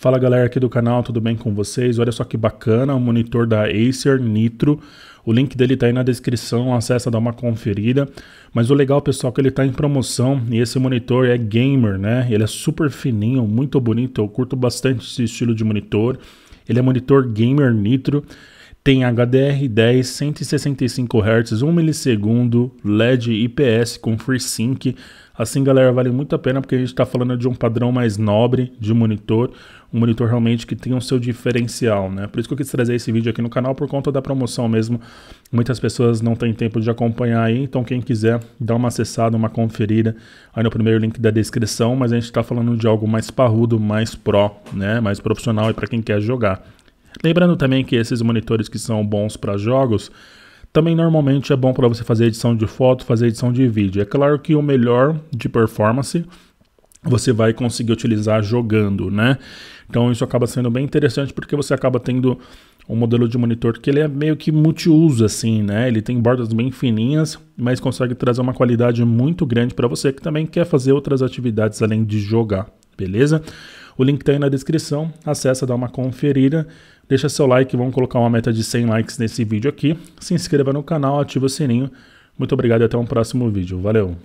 Fala galera aqui do canal, tudo bem com vocês? Olha só que bacana, o monitor da Acer Nitro. O link dele tá aí na descrição, acessa, dá uma conferida. Mas o legal, pessoal, é que ele tá em promoção e esse monitor é gamer, né? Ele é super fininho, muito bonito, eu curto bastante esse estilo de monitor. Ele é monitor gamer Nitro. Tem HDR10 165 Hz, 1 milissegundo, LED IPS com FreeSync. Assim, galera, vale muito a pena porque a gente está falando de um padrão mais nobre de monitor, um monitor realmente que tem o seu diferencial, né? Por isso que eu quis trazer esse vídeo aqui no canal por conta da promoção mesmo. Muitas pessoas não têm tempo de acompanhar aí, então quem quiser dá uma acessada, uma conferida aí no primeiro link da descrição, mas a gente está falando de algo mais parrudo, mais pro, né? Mais profissional e para quem quer jogar. Lembrando também que esses monitores que são bons para jogos, também normalmente é bom para você fazer edição de foto, fazer edição de vídeo. É claro que o melhor de performance você vai conseguir utilizar jogando, né? Então isso acaba sendo bem interessante porque você acaba tendo um modelo de monitor que ele é meio que multiuso assim, né? Ele tem bordas bem fininhas, mas consegue trazer uma qualidade muito grande para você que também quer fazer outras atividades além de jogar, beleza? O link está aí na descrição. Acessa, dá uma conferida. Deixa seu like, vamos colocar uma meta de 100 likes nesse vídeo aqui. Se inscreva no canal, ativa o sininho. Muito obrigado e até um próximo vídeo. Valeu!